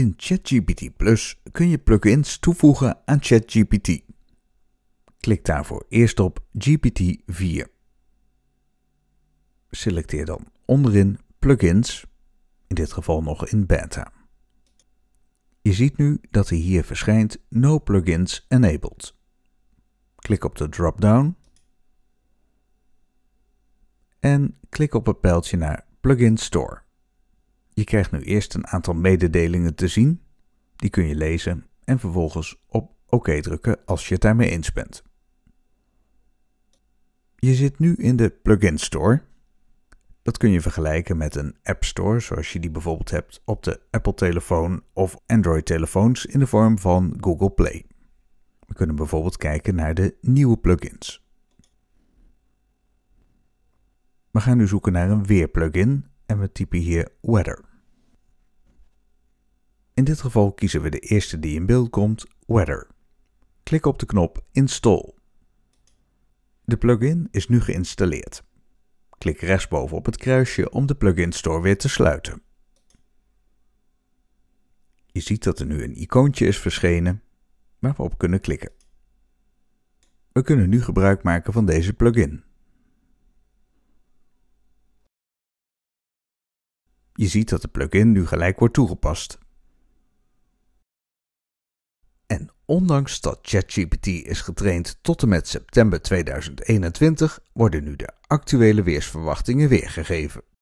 In ChatGPT Plus kun je plugins toevoegen aan ChatGPT. Klik daarvoor eerst op GPT-4. Selecteer dan onderin Plugins, in dit geval nog in beta. Je ziet nu dat hij hier verschijnt No Plugins Enabled. Klik op de drop-down en klik op het pijltje naar Plugin Store. Je krijgt nu eerst een aantal mededelingen te zien. Die kun je lezen en vervolgens op OK drukken als je het daarmee eens bent. Je zit nu in de Plugin Store. Dat kun je vergelijken met een App Store, zoals je die bijvoorbeeld hebt op de Apple-telefoon of Android-telefoons in de vorm van Google Play. We kunnen bijvoorbeeld kijken naar de nieuwe plugins. We gaan nu zoeken naar een weer-plugin en we typen hier weather. In dit geval kiezen we de eerste die in beeld komt, weather. Klik op de knop install. De plugin is nu geïnstalleerd. Klik rechtsboven op het kruisje om de plugin store weer te sluiten. Je ziet dat er nu een icoontje is verschenen waar we op kunnen klikken. We kunnen nu gebruik maken van deze plugin. Je ziet dat de plugin nu gelijk wordt toegepast. En ondanks dat ChatGPT is getraind tot en met september 2021, worden nu de actuele weersverwachtingen weergegeven.